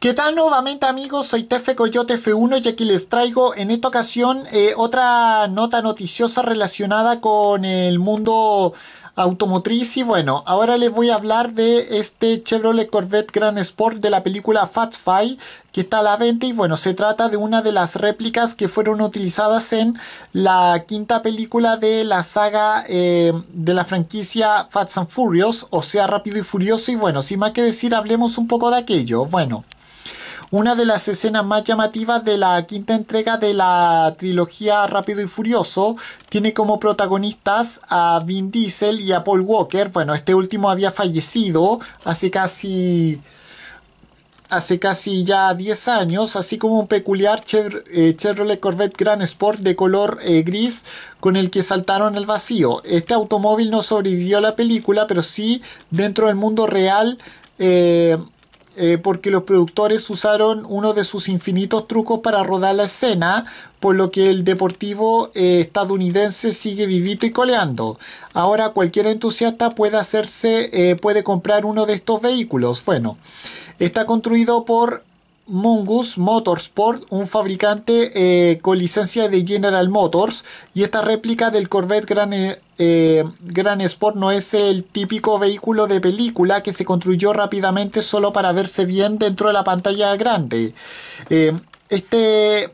¿Qué tal nuevamente amigos? Soy Tefe Coyote F1 y aquí les traigo en esta ocasión eh, otra nota noticiosa relacionada con el mundo automotriz y bueno, ahora les voy a hablar de este Chevrolet Corvette Grand Sport de la película Fat Five que está a la venta y bueno, se trata de una de las réplicas que fueron utilizadas en la quinta película de la saga eh, de la franquicia Fast and Furious, o sea, Rápido y Furioso y bueno, sin más que decir, hablemos un poco de aquello. Bueno, una de las escenas más llamativas de la quinta entrega de la trilogía Rápido y Furioso. Tiene como protagonistas a Vin Diesel y a Paul Walker. Bueno, este último había fallecido hace casi hace casi ya 10 años, así como un peculiar eh, Chevrolet Corvette Grand Sport de color eh, gris con el que saltaron al vacío. Este automóvil no sobrevivió a la película, pero sí dentro del mundo real eh, eh, porque los productores usaron uno de sus infinitos trucos para rodar la escena, por lo que el deportivo eh, estadounidense sigue vivito y coleando. Ahora cualquier entusiasta puede hacerse, eh, puede comprar uno de estos vehículos. Bueno, está construido por Mungus Motorsport, un fabricante eh, con licencia de General Motors, y esta réplica del Corvette eh, eh, Gran, Sport no es el típico vehículo de película que se construyó rápidamente solo para verse bien dentro de la pantalla grande. este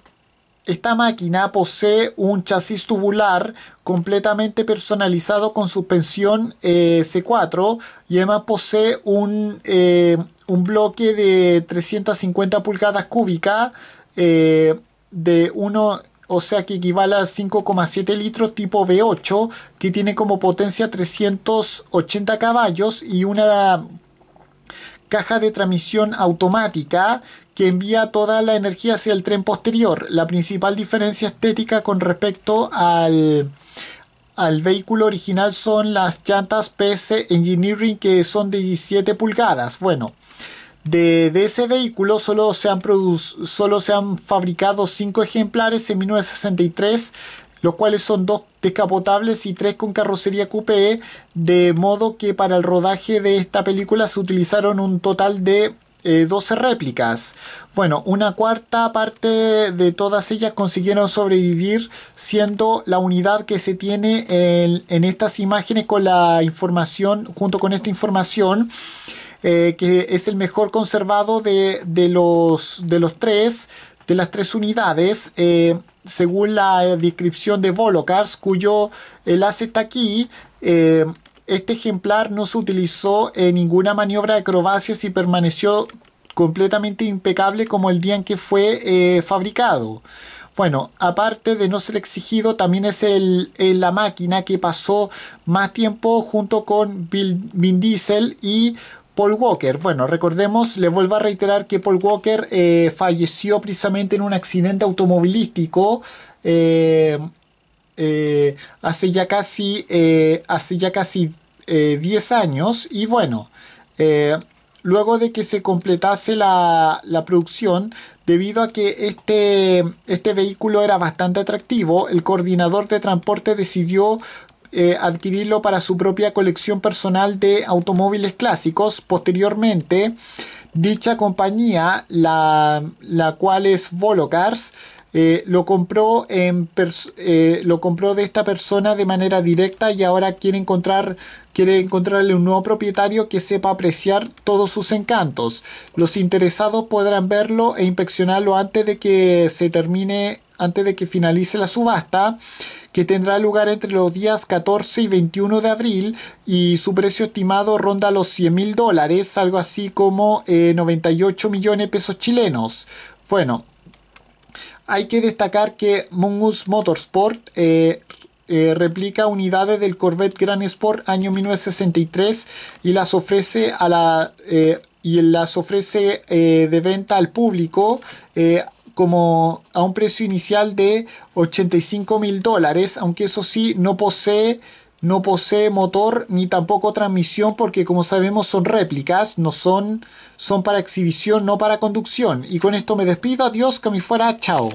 esta máquina posee un chasis tubular completamente personalizado con suspensión C4 y además posee un, un bloque de 350 pulgadas cúbicas eh, de uno o sea que equivale a 5,7 litros tipo V8 que tiene como potencia 380 caballos y una caja de transmisión automática que envía toda la energía hacia el tren posterior. La principal diferencia estética con respecto al, al vehículo original son las llantas PS Engineering que son de 17 pulgadas. Bueno, de, ese vehículo solo se, han solo se han fabricado 5 ejemplares en 1963, los cuales son 2 descapotables y 3 con carrocería coupé, de modo que para el rodaje de esta película se utilizaron un total de 12 eh, réplicas. Bueno, una cuarta parte de todas ellas consiguieron sobrevivir, siendo la unidad que se tiene en, en estas imágenes con la información, junto con esta información. Eh, que es el mejor conservado de, los, de los tres, de las tres unidades, eh, según la eh, descripción de Volocars, cuyo enlace está aquí. este ejemplar no se utilizó en ninguna maniobra de acrobacias y permaneció completamente impecable como el día en que fue fabricado. Bueno, aparte de no ser exigido, también es el, la máquina que pasó más tiempo junto con Bill, Vin Diesel y Paul Walker. Bueno, recordemos, le vuelvo a reiterar que Paul Walker eh, falleció precisamente en un accidente automovilístico eh, eh, hace ya casi, hace ya casi 10 años. Y bueno, luego de que se completase la, producción, debido a que este, este, vehículo era bastante atractivo, el coordinador de transporte decidió eh, adquirirlo para su propia colección personal de automóviles clásicos. Posteriormente, dicha compañía, la, cual es Volocars, eh, lo, compró en eh, lo compró de esta persona de manera directa y ahora quiere encontrar quiere encontrarle un nuevo propietario que sepa apreciar todos sus encantos. Los interesados podrán verlo e inspeccionarlo antes de que se termine antes de que finalice la subasta, que tendrá lugar entre los días 14 y 21 de abril y su precio estimado ronda los 100 mil dólares, algo así como 98 eh, millones de pesos chilenos. Bueno, hay que destacar que Mungus Motorsport eh, eh, replica unidades del Corvette Grand Sport año 1963 y las ofrece a la y las ofrece de venta al público como a un precio inicial de 85 mil dólares, aunque eso sí no posee, no posee motor ni tampoco transmisión porque como sabemos son réplicas, no son, son para exhibición, no para conducción. Y con esto me despido, adiós, que me fuera, chao.